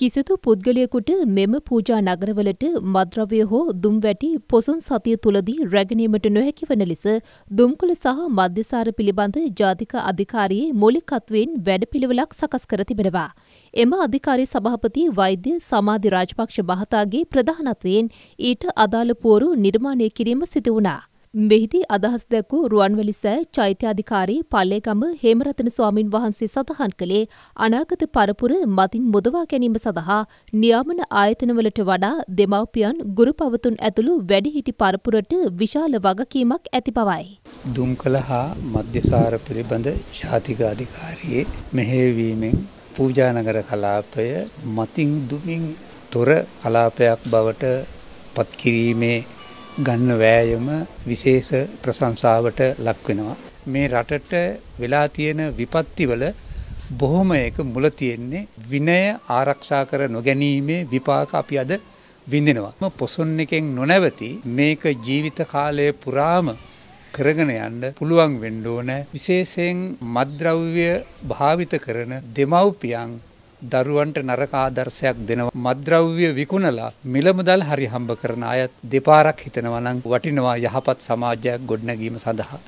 කිසිදු පුද්ගලයෙකුට මෙම පූජා නගරවලට මද්‍රව්‍ය හෝ දුම්වැටි පොසොන් සතිය තුලදී රැගෙනීමට නොහැකි වන ලෙස දුම්කුල සහ මධ්‍යසාර පිළිබඳ ජාතික අධිකාරියේ මූලිකත්වයෙන් වැඩපිළිවෙලක් සකස් කර තිබෙනවා. එම අධිකාරී සභාපති වෛද්‍ය සමාධි රාජපක්ෂ මහතාගේ ප්‍රධානත්වයෙන් ඊට අදාළ පුවරු නිර්මාණය කිරීම සිදු වුණා. මෙහිදී අදහස් දැක්වූ රුවන්වැලි සෑ චෛත්‍යාධිකාරී පල්ලේගම හේමරතන ස්වාමින් වහන්සේ සඳහන් කළේ අනාගත පරපුර මතින් මුදවා ගැනීම සඳහා නියාමන ආයතනවලට වඩා දෙමව්පියන් ගුරු පවතුන් ඇතුළු වැඩිහිටි පරපුරට විශාල වගකීමක් ඇති බවයි. දුම්කල හා මධ්‍යසාර පිළිබඳ ශාතික අධිකාරයේ මෙහෙවීමෙන් පූජානගර කලාපය මතින් දුමින් තොර කලාපයක් බවට පත්කිරීමේ ගන්න වෑයම විශේෂ ප්‍රශංසාවට ලක් වෙනවා. මේ රටට වෙලා තියෙන විපත්තිවල බොහොම එක මුල තියෙන්නේ විනය ආරක්ෂා කර නොගැනීමේ විපාක අපි අද විඳිනවා. පොසොන් එකෙන් නොනැවති මේක ජීවිත කාලය පුරාම කරගෙන යන්න පුළුවන් වෙන්න ඕන විශේෂයෙන් මද්ද්‍රව්‍ය භාවිත කරන දෙමව්පියන් දරුවන්ට නරක ආදර්ශයක් දෙනවා. මද්ද්‍රව්‍ය විකුණලා මිලමුදල් හරි හම්බ කරන අයත් දෙපාරක් හිතනවා නම් වටිනවා යහපත් සමාජයක් ගොඩනැගීම සඳහා.